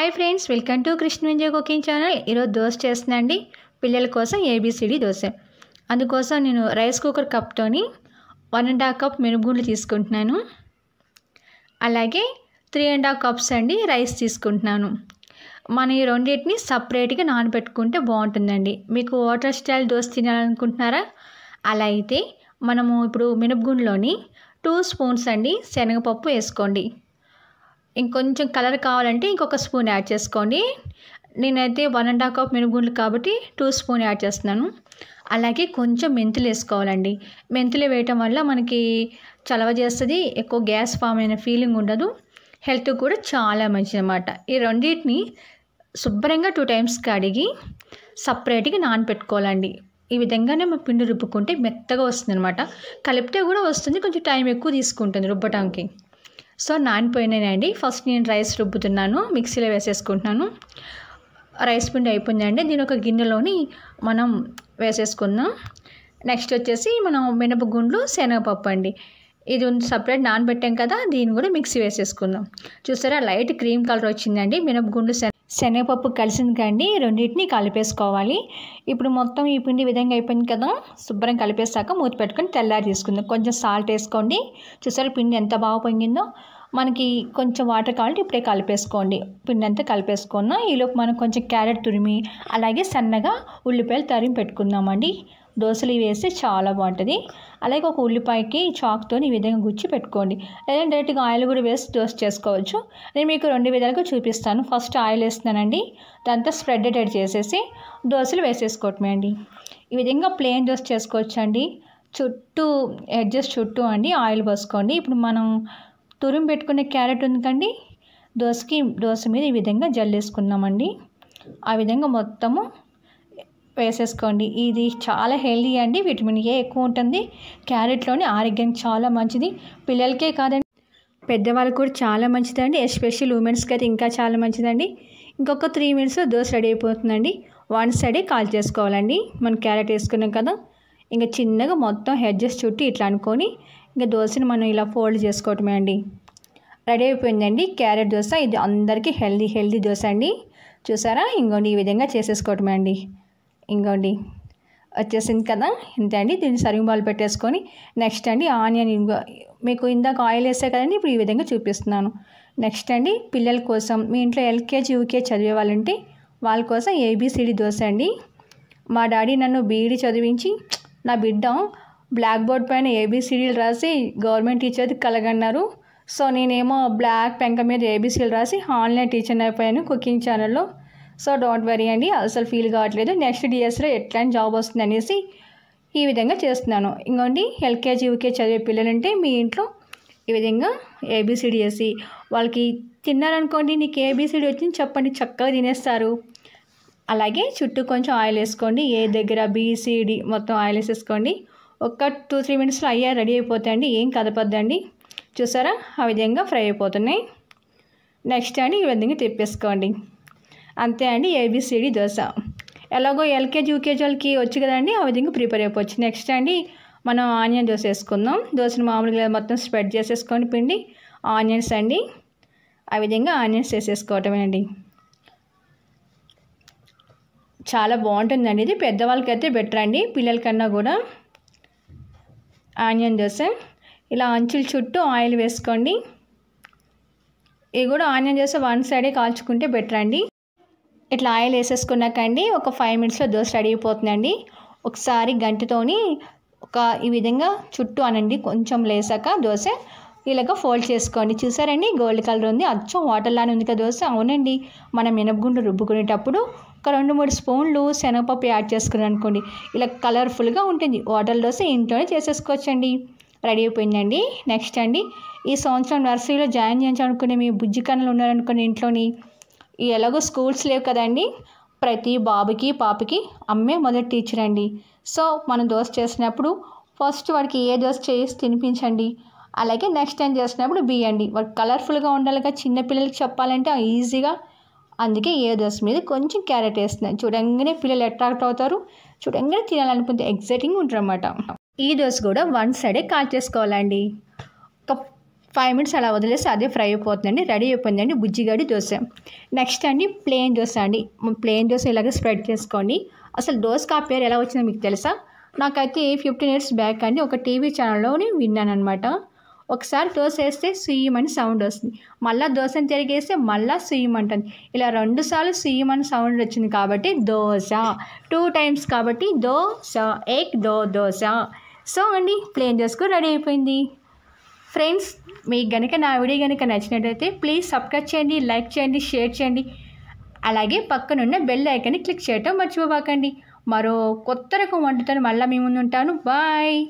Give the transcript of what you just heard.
Hi friends welcome to Krishna Vijay cooking channel ఈరోజు దోశ చేస్తుందండి పిల్లల కోసం ఏబిసిడి దోశ అందుకోసం నేను రైస్ కుక్కర్ కప్తోని వన్ అండ్ హాఫ్ కప్ మినుగుండ్లు తీసుకుంటున్నాను అలాగే త్రీ అండ్ హాఫ్ కప్స్ అండి రైస్ తీసుకుంటున్నాను మనం ఈ రెండింటిని సపరేట్గా నానబెట్టుకుంటే బాగుంటుందండి మీకు వాటర్ స్టైల్ దోశ తినాలనుకుంటున్నారా అలా అయితే మనము ఇప్పుడు మినపగుండ్లోని టూ స్పూన్స్ అండి శనగపప్పు వేసుకోండి ఇంకొంచెం కలర్ కావాలంటే ఇంకొక స్పూన్ యాడ్ చేసుకోండి నేనైతే వన్ అండ్ హాఫ్ కప్ మినుగుండ్లు కాబట్టి టూ స్పూన్ యాడ్ చేస్తున్నాను అలాగే కొంచెం మెంతులు వేసుకోవాలండి మెంతులు వేయటం వల్ల మనకి చలవ చేస్తుంది ఎక్కువ గ్యాస్ ఫామ్ అయిన ఫీలింగ్ ఉండదు హెల్త్ కూడా చాలా మంచిది అనమాట ఈ రెండింటిని శుభ్రంగా టూ టైమ్స్ కడిగి సపరేట్గా నానబెట్టుకోవాలండి ఈ విధంగానే మా పిండి రుబ్బుకుంటే మెత్తగా వస్తుంది అనమాట కలిపితే కూడా వస్తుంది కొంచెం టైం ఎక్కువ తీసుకుంటుంది రుబ్బటానికి సో నానిపోయినాయండి ఫస్ట్ నేను రైస్ రుబ్బుతున్నాను మిక్సీలో వేసేసుకుంటున్నాను రైస్ పిండి అయిపోయిందండి దీని ఒక గిన్నెలోని మనం వేసేసుకుందాం నెక్స్ట్ వచ్చేసి మనం మినపగుండ్లు శనగపప్పు అండి ఇది సపరేట్ నానబెట్టాం కదా దీన్ని కూడా మిక్సీ వేసేసుకుందాం చూసారా లైట్ క్రీమ్ కలర్ వచ్చిందండి మినపగుండ్లు శనగ శనగపప్పు కలిసింది కండి రెండింటిని కలిపేసుకోవాలి ఇప్పుడు మొత్తం ఈ పిండి విధంగా అయిపోయింది కదా శుభ్రం కలిపేసాక మూత పెట్టుకొని తెల్లారి తీసుకుందాం కొంచెం సాల్ట్ వేసుకోండి చూసారు పిండి ఎంత బాగా పొంగిందో మనకి కొంచెం వాటర్ కావాలంటే ఇప్పుడే కలిపేసుకోండి పిండి అంతా కలిపేసుకున్న ఈలోపు మనం కొంచెం క్యారెట్ తురిమి అలాగే సన్నగా ఉల్లిపాయలు తరిమి పెట్టుకుందామండి దోశలు వేస్తే చాలా బాగుంటుంది అలాగే ఒక ఉల్లిపాయకి చాక్తో ఈ విధంగా గుచ్చి పెట్టుకోండి లేదంటే డైరెక్ట్గా ఆయిల్ కూడా వేసి దోశ చేసుకోవచ్చు నేను మీకు రెండు విధాలుగా చూపిస్తాను ఫస్ట్ ఆయిల్ వేస్తున్నానండి దాంతో స్ప్రెడ్ టైట్ చేసేసి దోశలు వేసేసుకోవటమే అండి ఈ విధంగా ప్లెయిన్ దోశ చేసుకోవచ్చండి చుట్టూ ఎడ్జస్ట్ చుట్టూ అండి ఆయిల్ పోసుకోండి ఇప్పుడు మనం తురుము పెట్టుకునే క్యారెట్ ఉంది కండి దోశకి దోశ మీద ఈ విధంగా జల్లేసుకున్నామండి ఆ విధంగా మొత్తము వేసేసుకోండి ఇది చాలా హెల్దీ అండి విటమిన్ ఏ ఎక్కువ ఉంటుంది క్యారెట్లోని ఆరోగ్యం చాలా మంచిది పిల్లలకే కాదండి పెద్దవాళ్ళకి కూడా చాలా మంచిదండి ఎస్పెషల్ ఉమెన్స్కి అయితే ఇంకా చాలా మంచిదండి ఇంకొక త్రీ మినిట్స్ దోశ రెడీ అయిపోతుందండి వన్ సైడే కాల్ చేసుకోవాలండి మనం క్యారెట్ వేసుకున్నాం కదా ఇంకా చిన్నగా మొత్తం హెడ్జెస్ చుట్టి ఇట్లా అనుకొని ఇంకా దోశని మనం ఇలా ఫోల్డ్ చేసుకోవటమే అండి రెడీ అయిపోయిందండి క్యారెట్ దోశ ఇది అందరికీ హెల్దీ హెల్దీ దోశ అండి చూసారా ఇంకోండి ఈ విధంగా చేసేసుకోవటమే అండి ఇంకోండి వచ్చేసింది కదా ఇంత అండి దీన్ని సర్వింగ్ బాల్ పెట్టేసుకొని నెక్స్ట్ అండి ఆనియన్ మీకు ఇందాక ఆయిల్ వేసే కదండి ఇప్పుడు ఈ విధంగా చూపిస్తున్నాను నెక్స్ట్ అండి పిల్లల కోసం మీ ఇంట్లో ఎల్కేజీ యూకేజీ చదివే వాళ్ళంటే వాళ్ళ కోసం ఏబిసిడి దోశ అండి మా డాడీ నన్ను బీఈడి చదివించి నా బిడ్డ బ్లాక్ బోర్డ్ పైన ఏబీసీడీలు రాసి గవర్నమెంట్ టీచర్ది కలగన్నారు సో నేనేమో బ్లాక్ పెంక మీద ఏబీసీలు రాసి ఆన్లైన్ టీచర్ అయిపోయాను కుకింగ్ ఛానల్లో సో డోంట్ వరీ అండి అసలు ఫీల్ కావట్లేదు నెక్స్ట్ డిఎస్లో ఎట్లాంటి జాబ్ వస్తుంది అనేసి ఈ విధంగా చేస్తున్నాను ఇంకోండి ఎల్కేజీ యూకే చదివే పిల్లలంటే మీ ఇంట్లో ఈ విధంగా ఏబీసీడీ వేసి e. వాళ్ళకి తిన్నారనుకోండి నీకు ఏబీసీడీ వచ్చింది చెప్పండి చక్కగా తినేస్తారు అలాగే చుట్టూ కొంచెం ఆయిల్ వేసుకోండి ఏ దగ్గర బీసీడీ మొత్తం ఆయిల్ వేసేసుకోండి ఒక్క టూ త్రీ మినిట్స్లో అయ్యా రెడీ అయిపోతాయండి ఏం కదపద్దండి చూసారా ఆ విధంగా ఫ్రై అయిపోతున్నాయి నెక్స్ట్ అండి ఈ విధంగా తెప్పేసుకోండి అంతే అండి ఏబిసిడి దోశ ఎలాగో ఎల్కేజీ యూకేజీ వాళ్ళకి వచ్చు కదండి ఆ విధంగా ప్రిపేర్ అయిపోవచ్చు నెక్స్ట్ అండి మనం ఆనియన్ దోశ వేసుకుందాం దోశను మామూలుగా మొత్తం స్ప్రెడ్ చేసేసుకోండి పిండి ఆనియన్స్ అండి ఆ విధంగా ఆనియన్స్ వేసేసుకోవటమే అండి చాలా బాగుంటుందండి ఇది పెద్దవాళ్ళకైతే బెటర్ అండి పిల్లలకన్నా కూడా ఆనియన్ దోశ ఇలా అంచుల చుట్టూ ఆయిల్ వేసుకోండి ఇవి కూడా ఆనియన్ దోశ వన్ సైడే కాల్చుకుంటే బెటర్ అండి ఇట్లా ఆయిల్ వేసేసుకున్నాకండి ఒక ఫైవ్ మినిట్స్లో దోశ రెడీ అయిపోతుందండి ఒకసారి గంటతోని ఒక ఈ విధంగా చుట్టూ అనండి కొంచెం లేసాక దోశ ఇలాగ ఫోల్డ్ చేసుకోండి చూసారండి గోల్డ్ కలర్ ఉంది అచ్చం వాటర్ లానే ఉంది కదా దోశ అవునండి మనం మినపగుండు రుబ్బుకునేటప్పుడు ఒక రెండు మూడు స్పూన్లు శనగపప్పు యాడ్ చేసుకుని అనుకోండి ఇలా కలర్ఫుల్గా ఉంటుంది వాటర్ దోశ ఇంట్లోనే చేసేసుకోవచ్చండి రెడీ అయిపోయిందండి నెక్స్ట్ అండి ఈ సంవత్సరం నర్సరీలో జాయిన్ చేయించాలనుకునే మీ బుజ్జి కన్నులు ఉన్నారనుకోండి ఇంట్లోని ఎలాగో స్కూల్స్ లేవు కదండి ప్రతి బాబుకి పాపకి అమ్మే మొదటి టీచర్ అండి సో మనం దోశ చేసినప్పుడు ఫస్ట్ వాడికి ఏ దోశ చేసి తినిపించండి అలాగే నెక్స్ట్ టైం చేసినప్పుడు బియ్యండి కలర్ఫుల్గా ఉండాలిగా చిన్నపిల్లలకి చెప్పాలంటే ఈజీగా అందుకే ఏ దశ మీద కొంచెం క్యారెట్ వేస్తున్నాను చూడంగానే పిల్లలు అట్రాక్ట్ అవుతారు చూడంగానే తినాలనుకుంటే ఎగ్జైటింగ్ ఉంటారన్నమాట ఈ దోశ కూడా వన్ సైడే కాల్ చేసుకోవాలండి ఒక ఫైవ్ మినిట్స్ అలా వదిలేసి అదే ఫ్రై అయిపోతుందండి రెడీ అయిపోయిందండి బుజ్జిగాడి దోశ నెక్స్ట్ అండి ప్లెయిన్ దోశ అండి ప్లెయిన్ దోశ ఇలాగే స్ప్రెడ్ చేసుకోండి అసలు దోశ ఆ పేరు ఎలా వచ్చిందో మీకు తెలుసా నాకైతే ఫిఫ్టీన్ ఇయర్స్ బ్యాక్ అండి ఒక టీవీ ఛానల్లోనే విన్నాను అనమాట ఒకసారి దోశ వేస్తే సుయ్యమని సౌండ్ వస్తుంది మళ్ళీ దోశను తిరిగేస్తే మళ్ళీ సుయ్యమంటుంది ఇలా రెండుసార్లు సుయ్యమని సౌండ్ వచ్చింది కాబట్టి దోశ టూ టైమ్స్ కాబట్టి దోశ ఎగ్ దో దోశ సో అండి ప్లేన్ చేసుకు రెడీ అయిపోయింది ఫ్రెండ్స్ మీకు కనుక నా వీడియో కనుక నచ్చినట్టయితే ప్లీజ్ సబ్స్క్రైబ్ చేయండి లైక్ చేయండి షేర్ చేయండి అలాగే పక్కనున్న బెల్ ఐకన్ క్లిక్ చేయటం మర్చిపోబాకండి మరో కొత్త రకం వంటతో మళ్ళీ మీ ముందు ఉంటాను బాయ్